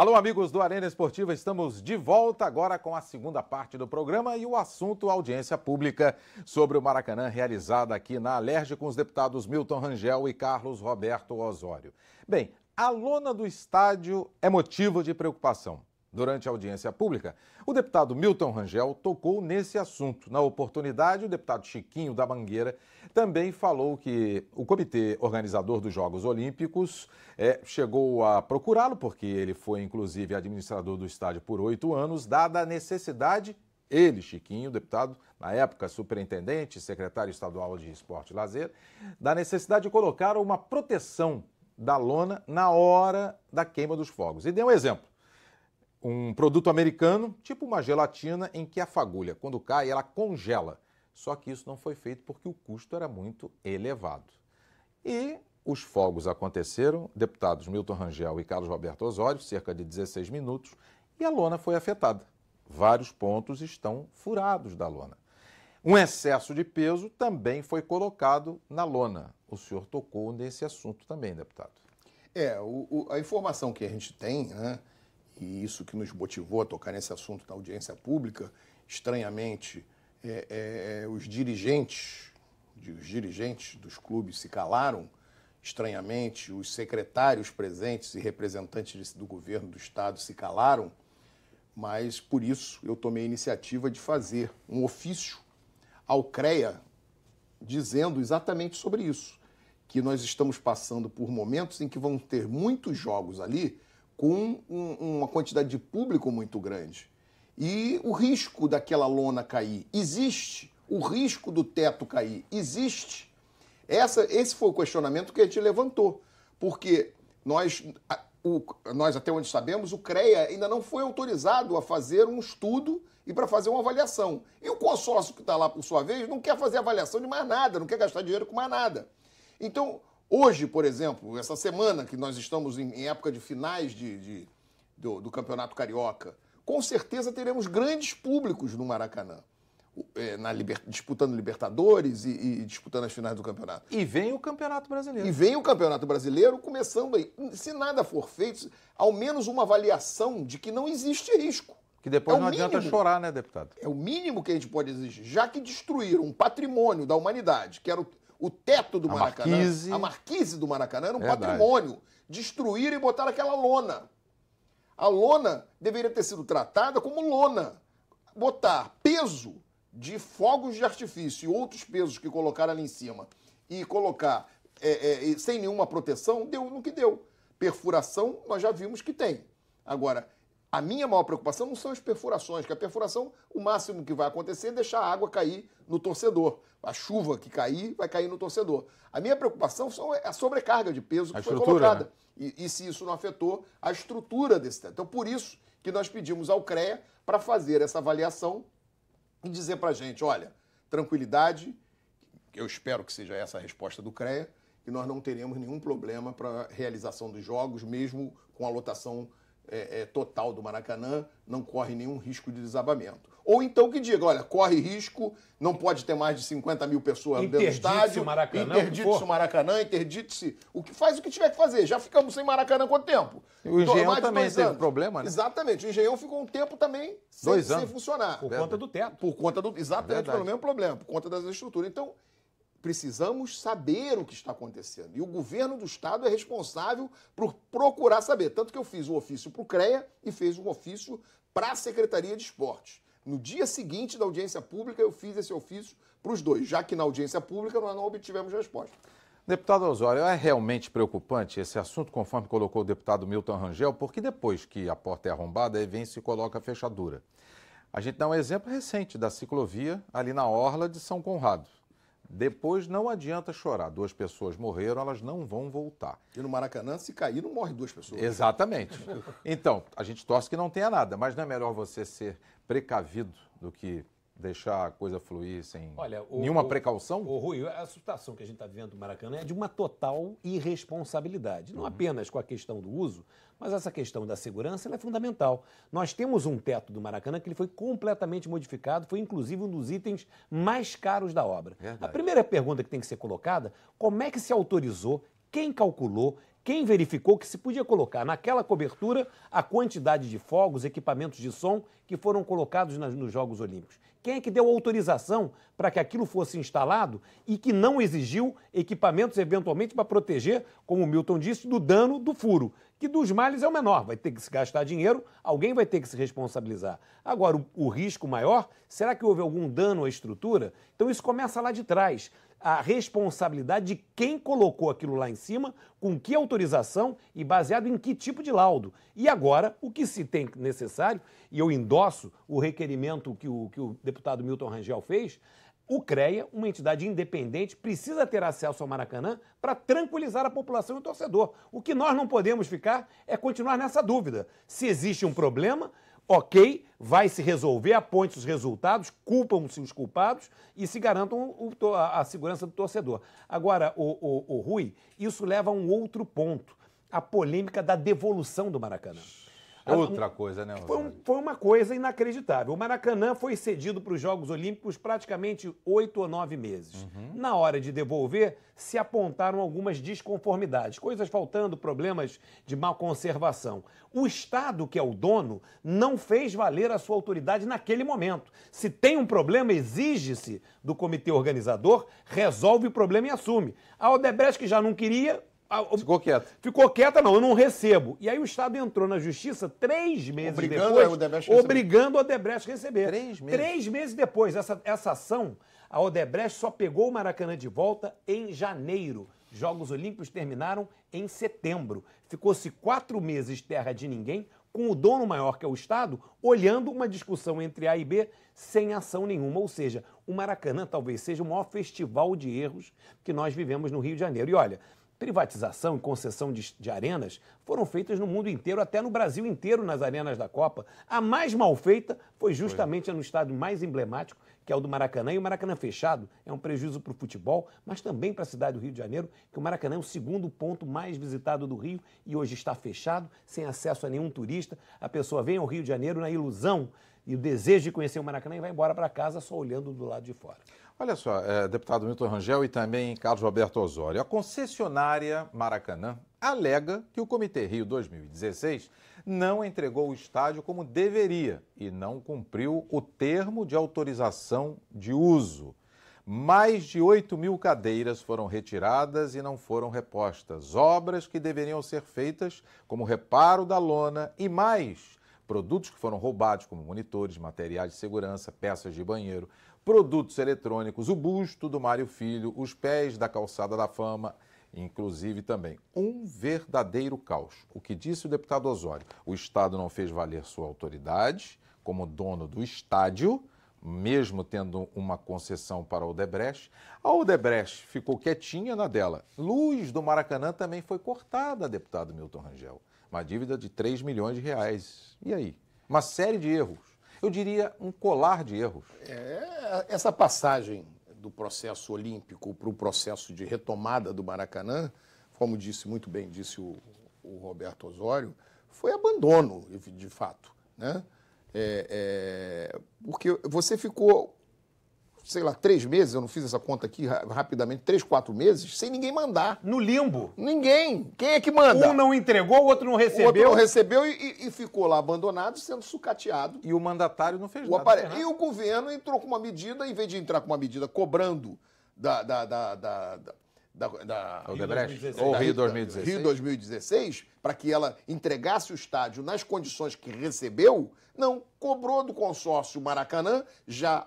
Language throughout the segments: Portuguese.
Alô, amigos do Arena Esportiva, estamos de volta agora com a segunda parte do programa e o assunto audiência pública sobre o Maracanã realizada aqui na Alerj com os deputados Milton Rangel e Carlos Roberto Osório. Bem, a lona do estádio é motivo de preocupação. Durante a audiência pública, o deputado Milton Rangel tocou nesse assunto. Na oportunidade, o deputado Chiquinho da Mangueira também falou que o comitê organizador dos Jogos Olímpicos é, chegou a procurá-lo, porque ele foi inclusive administrador do estádio por oito anos, dada a necessidade, ele, Chiquinho, deputado, na época superintendente, secretário estadual de Esporte e Lazer, da necessidade de colocar uma proteção da lona na hora da queima dos fogos. E deu um exemplo um produto americano, tipo uma gelatina, em que a fagulha, quando cai, ela congela. Só que isso não foi feito porque o custo era muito elevado. E os fogos aconteceram, deputados Milton Rangel e Carlos Roberto Osório, cerca de 16 minutos, e a lona foi afetada. Vários pontos estão furados da lona. Um excesso de peso também foi colocado na lona. O senhor tocou nesse assunto também, deputado. É, o, o, a informação que a gente tem, né? e isso que nos motivou a tocar nesse assunto na audiência pública, estranhamente, é, é, é os dirigentes, os dirigentes dos clubes se calaram, estranhamente, os secretários presentes e representantes do governo do estado se calaram, mas por isso eu tomei a iniciativa de fazer um ofício ao CREA dizendo exatamente sobre isso, que nós estamos passando por momentos em que vão ter muitos jogos ali com um, uma quantidade de público muito grande. E o risco daquela lona cair existe. O risco do teto cair existe. Essa, esse foi o questionamento que a gente levantou. Porque nós, a, o, nós, até onde sabemos, o CREA ainda não foi autorizado a fazer um estudo e para fazer uma avaliação. E o consórcio que está lá, por sua vez, não quer fazer avaliação de mais nada, não quer gastar dinheiro com mais nada. Então, Hoje, por exemplo, essa semana que nós estamos em, época de finais de, de do, do, Campeonato Carioca, com certeza teremos grandes públicos no Maracanã. É, na, disputando Libertadores e, e, disputando as finais do campeonato. E vem o Campeonato Brasileiro. E vem o Campeonato Brasileiro começando aí. Se nada for feito, ao menos uma avaliação de que não existe risco. Que depois é não mínimo, adianta chorar, né, deputado? É o mínimo que a gente pode exigir. Já que destruíram um patrimônio da humanidade, que era o, o teto do a Maracanã, marquise. a marquise do Maracanã era um Verdade. patrimônio. Destruíram e botaram aquela lona. A lona deveria ter sido tratada como lona. Botar peso de fogos de artifício e outros pesos que colocaram ali em cima e colocar é, é, sem nenhuma proteção, deu no que deu. Perfuração, nós já vimos que tem. Agora, a minha maior preocupação não são as perfurações, que a perfuração, o máximo que vai acontecer é deixar a água cair no torcedor. A chuva que cair vai cair no torcedor. A minha preocupação são é, a sobrecarga de peso que a foi né? colocada. Né? E, e, se isso não afetou a estrutura desse teto. Então, por isso que nós pedimos ao CREA para fazer essa avaliação e dizer para a gente, olha, tranquilidade, eu espero que seja essa a resposta do CREA, que nós não teremos nenhum problema para a realização dos jogos, mesmo com a lotação é, é, total do Maracanã, não corre nenhum risco de desabamento. Ou então que diga, olha, corre risco, não pode ter mais de 50 mil pessoas dentro do estádio. Maracanã, interdite-se o Maracanã, interdite-se o que faz o que tiver que fazer. Já ficamos sem Maracanã quanto tempo? O Engenhão também teve problema, né? Exatamente. O Engenhão ficou um tempo também sem, Dois anos. sem funcionar. Por Verdade. conta do tempo Por conta do. Exatamente, Verdade. pelo mesmo problema, por conta das estruturas. Então, precisamos saber o que está acontecendo. E o governo do Estado é responsável por procurar saber. Tanto que eu fiz um ofício para o CREA e fez um ofício para a Secretaria de Esportes. No dia seguinte da audiência pública, eu fiz esse ofício para os dois, já que na audiência pública nós não obtivemos resposta. Deputado Osório, é realmente preocupante esse assunto, conforme colocou o deputado Milton Rangel, porque depois que a porta é arrombada, aí vem e se coloca a fechadura. A gente dá um exemplo recente da ciclovia ali na Orla de São Conrado. Depois não adianta chorar. Duas pessoas morreram, elas não vão voltar. E no Maracanã, se cair, não morre duas pessoas. Exatamente. Então, a gente torce que não tenha nada, mas não é melhor você ser precavido do que deixar a coisa fluir sem Olha, o, nenhuma o, precaução? O Rui, a situação que a gente está vivendo do Maracanã é de uma total irresponsabilidade, não uhum. apenas com a questão do uso, mas essa questão da segurança é fundamental. Nós temos um teto do Maracanã que ele foi completamente modificado, foi inclusive um dos itens mais caros da obra. Verdade. A primeira pergunta que tem que ser colocada, como é que se autorizou quem calculou, quem verificou que se podia colocar naquela cobertura a quantidade de fogos, equipamentos de som que foram colocados nas, nos Jogos Olímpicos? Quem é que deu autorização para que aquilo fosse instalado e que não exigiu equipamentos eventualmente para proteger, como o Milton disse, do dano do furo? Que dos males é o menor, vai ter que se gastar dinheiro, alguém vai ter que se responsabilizar. Agora, o, o risco maior, será que houve algum dano à estrutura? Então isso começa lá de trás a responsabilidade de quem colocou aquilo lá em cima, com que autorização e baseado em que tipo de laudo. E agora, o que se tem necessário, e eu endosso o requerimento que o, que o deputado Milton Rangel fez, o CREA, uma entidade independente, precisa ter acesso ao Maracanã para tranquilizar a população e o torcedor. O que nós não podemos ficar é continuar nessa dúvida. Se existe um problema, ok, vai se resolver, aponte os resultados, culpam-se os culpados e se garantam o, a, a, segurança do torcedor. Agora, o, o, o Rui, isso leva a um outro ponto, a polêmica da devolução do Maracanã. Outra um, coisa, né? Foi, um, foi, uma coisa inacreditável. O Maracanã foi cedido para os Jogos Olímpicos praticamente oito ou nove meses. Uhum. Na hora de devolver, se apontaram algumas desconformidades, coisas faltando, problemas de má conservação. O Estado, que é o dono, não fez valer a sua autoridade naquele momento. Se tem um problema, exige-se do comitê organizador, resolve o problema e assume. A Odebrecht, que já não queria, ah, ficou quieta. Ficou quieta, não, eu não recebo. E aí o Estado entrou na justiça três meses obrigando depois, a Odebrecht obrigando a Odebrecht a receber. Três meses? Três meses depois. Essa, essa ação, a Odebrecht só pegou o Maracanã de volta em janeiro. Jogos Olímpicos terminaram em setembro. Ficou-se quatro meses terra de ninguém, com o dono maior, que é o Estado, olhando uma discussão entre A e B sem ação nenhuma. Ou seja, o Maracanã talvez seja o maior festival de erros que nós vivemos no Rio de Janeiro. E olha, Privatização e concessão de, de, arenas foram feitas no mundo inteiro, até no Brasil inteiro, nas arenas da Copa. A mais mal feita foi justamente foi. no estádio mais emblemático, que é o do Maracanã. E o Maracanã fechado é um prejuízo para o futebol, mas também para a cidade do Rio de Janeiro, que o Maracanã é o segundo ponto mais visitado do Rio e hoje está fechado, sem acesso a nenhum turista. A pessoa vem ao Rio de Janeiro na ilusão e o desejo de conhecer o Maracanã e vai embora para casa só olhando do lado de fora. Olha só, é, deputado Milton Rangel e também Carlos Roberto Osório, a concessionária Maracanã alega que o Comitê Rio 2016 não entregou o estádio como deveria e não cumpriu o termo de autorização de uso. Mais de 8 mil cadeiras foram retiradas e não foram repostas. Obras que deveriam ser feitas, como reparo da lona e mais produtos que foram roubados, como monitores, materiais de segurança, peças de banheiro, produtos eletrônicos, o busto do Mário Filho, os pés da calçada da fama, inclusive também um verdadeiro caos. O que disse o deputado Osório? O Estado não fez valer sua autoridade como dono do estádio, mesmo tendo uma concessão para o Odebrecht. A Odebrecht ficou quietinha na dela. Luz do Maracanã também foi cortada, deputado Milton Rangel. Uma dívida de 3 milhões de reais. E aí? Uma série de erros. Eu diria um colar de erros. É, essa passagem do processo olímpico para o processo de retomada do Maracanã, como disse muito bem disse o, o Roberto Osório, foi abandono, de fato. Né? É, é, porque você ficou sei lá, três meses, eu não fiz essa conta aqui rapidamente, três, quatro meses, sem ninguém mandar. No limbo? Ninguém. Quem é que manda? Um não entregou, o outro não recebeu. O outro não recebeu e, e ficou lá abandonado, sendo sucateado. E o mandatário não fez o nada. É e o governo entrou com uma medida, em vez de entrar com uma medida cobrando da... da, da, da, da, da Odebrecht ou Rio 2016. Rio 2016, para que ela entregasse o estádio nas condições que recebeu, não, cobrou do consórcio Maracanã, já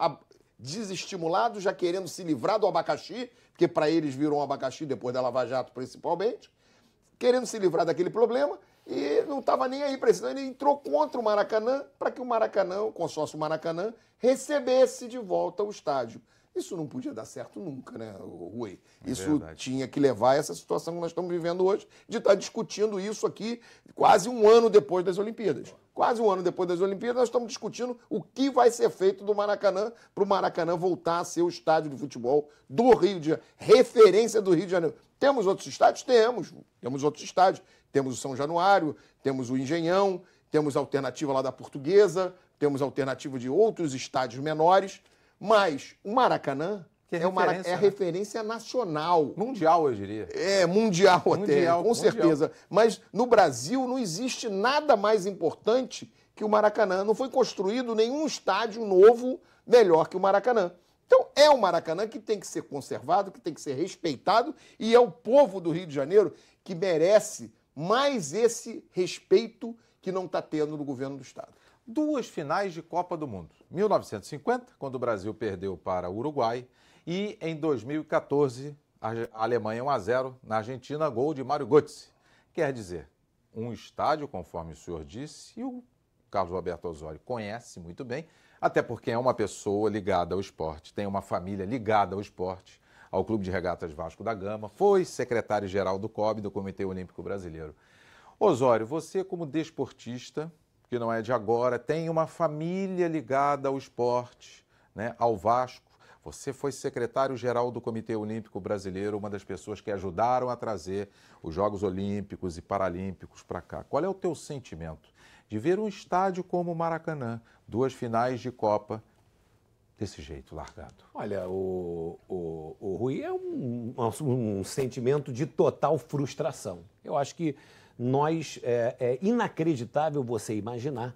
desestimulado já querendo se livrar do abacaxi, porque para eles virou um abacaxi depois da Lava Jato, principalmente, querendo se livrar daquele problema e não estava nem aí precisando. Ele entrou contra o Maracanã para que o Maracanã, o consórcio Maracanã, recebesse de volta o estádio. Isso não podia dar certo nunca, né, Rui? É isso tinha que levar a essa situação que nós estamos vivendo hoje, de estar tá discutindo isso aqui quase um ano depois das Olimpíadas. Quase um ano depois das Olimpíadas, nós estamos discutindo o que vai ser feito do Maracanã para o Maracanã voltar a ser o estádio de futebol do Rio de Janeiro, referência do Rio de Janeiro. Temos outros estádios? Temos. Temos outros estádios. Temos o São Januário, temos o Engenhão, temos a alternativa lá da Portuguesa, temos a alternativa de outros estádios menores mas o Maracanã é, é, uma, é né? referência nacional. Mundial, eu diria. É, mundial até, com mundial. certeza. Mas no Brasil não existe nada mais importante que o Maracanã. Não foi construído nenhum estádio novo melhor que o Maracanã. Então é o Maracanã que tem que ser conservado, que tem que ser respeitado e é o povo do Rio de Janeiro que merece mais esse respeito que não está tendo no governo do Estado duas finais de Copa do Mundo: 1950, quando o Brasil perdeu para o Uruguai, e em 2014, a Alemanha 1 a 0 na Argentina, gol de Mário Götze. Quer dizer, um estádio, conforme o senhor disse, e o Carlos Alberto Osório conhece muito bem, até porque é uma pessoa ligada ao esporte, tem uma família ligada ao esporte, ao Clube de Regatas Vasco da Gama, foi secretário-geral do COB, do Comitê Olímpico Brasileiro. Osório, você como desportista, porque não é de agora, tem uma família ligada ao esporte, né, ao Vasco. Você foi secretário-geral do Comitê Olímpico Brasileiro, uma das pessoas que ajudaram a trazer os Jogos Olímpicos e Paralímpicos para cá. Qual é o teu sentimento de ver um estádio como o Maracanã, duas finais de Copa, desse jeito, largado? Olha, o, o, o Rui é um, um, um sentimento de total frustração. Eu acho que nós é, é inacreditável você imaginar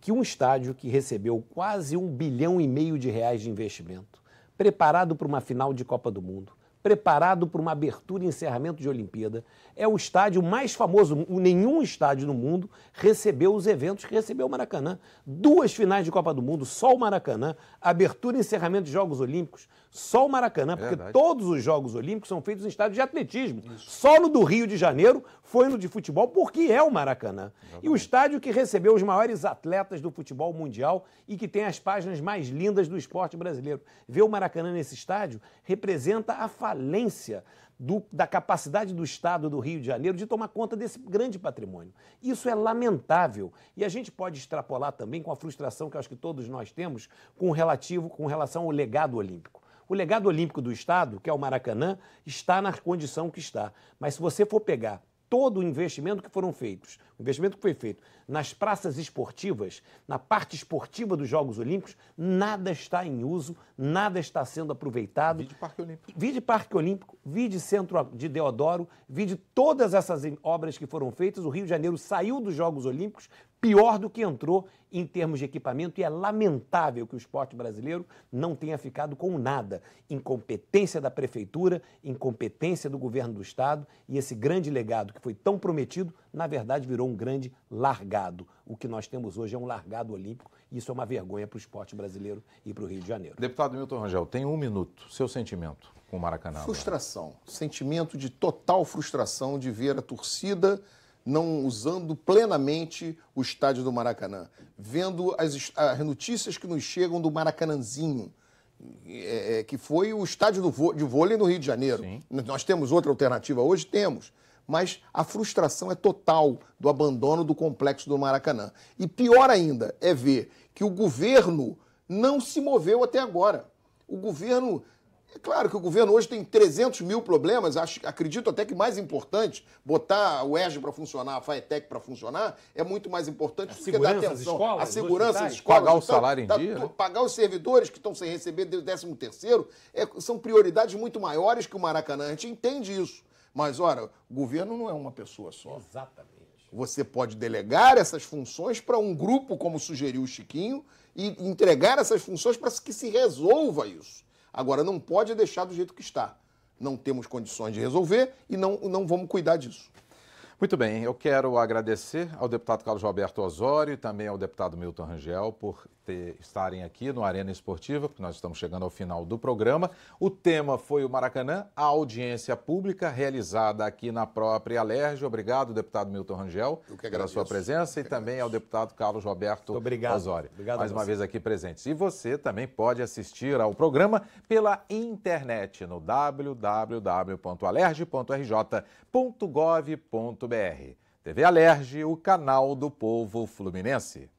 que um estádio que recebeu quase um bilhão e meio de reais de investimento, preparado para uma final de Copa do Mundo, preparado para uma abertura e encerramento de Olimpíada, é o estádio mais famoso. Nenhum estádio no mundo recebeu os eventos que recebeu o Maracanã. Duas finais de Copa do Mundo, só o Maracanã, abertura e encerramento de Jogos Olímpicos, só o Maracanã, porque Verdade. todos os Jogos Olímpicos são feitos em estádio de atletismo. Isso. Só no do Rio de Janeiro foi no de futebol, porque é o Maracanã. Exatamente. E o estádio que recebeu os maiores atletas do futebol mundial e que tem as páginas mais lindas do esporte brasileiro. Ver o Maracanã nesse estádio representa a falência do, da capacidade do Estado do Rio de Janeiro de tomar conta desse grande patrimônio. Isso é lamentável. E a gente pode extrapolar também com a frustração que acho que todos nós temos com, relativo, com relação ao legado olímpico. O legado olímpico do Estado, que é o Maracanã, está na condição que está. Mas se você for pegar todo o investimento que foram feitos, o investimento que foi feito nas praças esportivas, na parte esportiva dos Jogos Olímpicos, nada está em uso, nada está sendo aproveitado. Vide Parque Olímpico. Vide Parque Olímpico, vide Centro de Deodoro, vide todas essas obras que foram feitas. O Rio de Janeiro saiu dos Jogos Olímpicos, pior do que entrou em termos de equipamento e é lamentável que o esporte brasileiro não tenha ficado com nada. Incompetência da prefeitura, incompetência do governo do estado e esse grande legado que foi tão prometido, na verdade virou um grande largado. O que nós temos hoje é um largado olímpico e isso é uma vergonha para o esporte brasileiro e para o Rio de Janeiro. Deputado Milton Rangel, tem um minuto. Seu sentimento com o Maracanã? Frustração. Sentimento de total frustração de ver a torcida não usando plenamente o estádio do Maracanã, vendo as, as ah, notícias que nos chegam do Maracanãzinho, é, é que foi o estádio do, de vôlei no Rio de Janeiro. Sim. Nós temos outra alternativa hoje? Temos. Mas a frustração é total do abandono do complexo do Maracanã. E pior ainda é ver que o governo não se moveu até agora. O governo é claro que o governo hoje tem 300 mil problemas, acho, acredito até que mais importante, botar o ERJ para funcionar, a FAETEC para funcionar, é muito mais importante a do que dar atenção. Escolas, a segurança das escolas. Pagar o então, salário em tá, dia. Né? Pagar os servidores que estão sem receber 13 terceiro é, são prioridades muito maiores que o Maracanã. A gente entende isso. Mas, ora, o governo não é uma pessoa só. Exatamente. Você pode delegar essas funções para um grupo, como sugeriu o Chiquinho, e entregar essas funções para que se resolva isso. Agora, não pode deixar do jeito que está. Não temos condições de resolver e não, não vamos cuidar disso. Muito bem, eu quero agradecer ao deputado Carlos Roberto Osório e também ao deputado Milton Rangel por ter, estarem aqui no Arena Esportiva, porque nós estamos chegando ao final do programa. O tema foi o Maracanã, a audiência pública realizada aqui na própria Alerj. Obrigado, deputado Milton Rangel, pela sua presença e também ao deputado Carlos Roberto obrigado. Osório. Obrigado mais uma vez aqui presentes. E você também pode assistir ao programa pela internet no www.alerj.rj.gov.br. TV Alerj, o canal do povo fluminense.